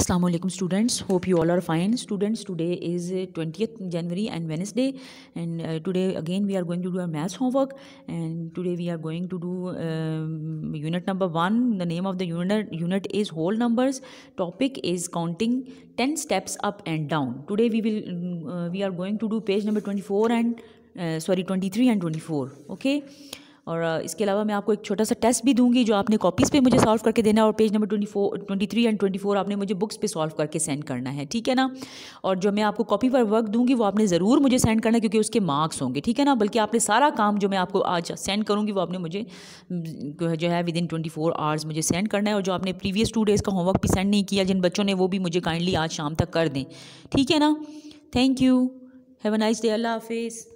assalamu alaikum students hope you all are fine students today is 20th uh, january and wednesday and uh, today again we are going to do our maths homework and today we are going to do um, unit number 1 the name of the unit unit is whole numbers topic is counting 10 steps up and down today we will mm, uh, we are going to do page number 24 and uh, sorry 23 and 24 okay और इसके अलावा मैं आपको एक छोटा सा test भी दूंगी जो आपने कॉपीज़ पे मुझे सॉल्व करके देना है और page number twenty four twenty three and twenty four आपने मुझे बुक्स पे सॉल्व करके सेंड करना है ठीक है ना और जो मैं आपको कॉपी पर वर्क दूंगी वो आपने ज़रूर मुझे सेंड करना है क्योंकि उसके मार्क्स होंगे ठीक है ना बल्कि आपने सारा काम जो मैं आपको आज सेंड करूँगी वो आपने मुझे जो है within twenty four hours मुझे सेंड करना है और जो आपने प्रीवियस टू डेज़ का होमवर्क भी सेंड नहीं किया जिन बच्चों ने वो भी मुझे काइंडली आज शाम तक कर दें ठीक है ना thank you have a nice day अल्लाह हाफिज़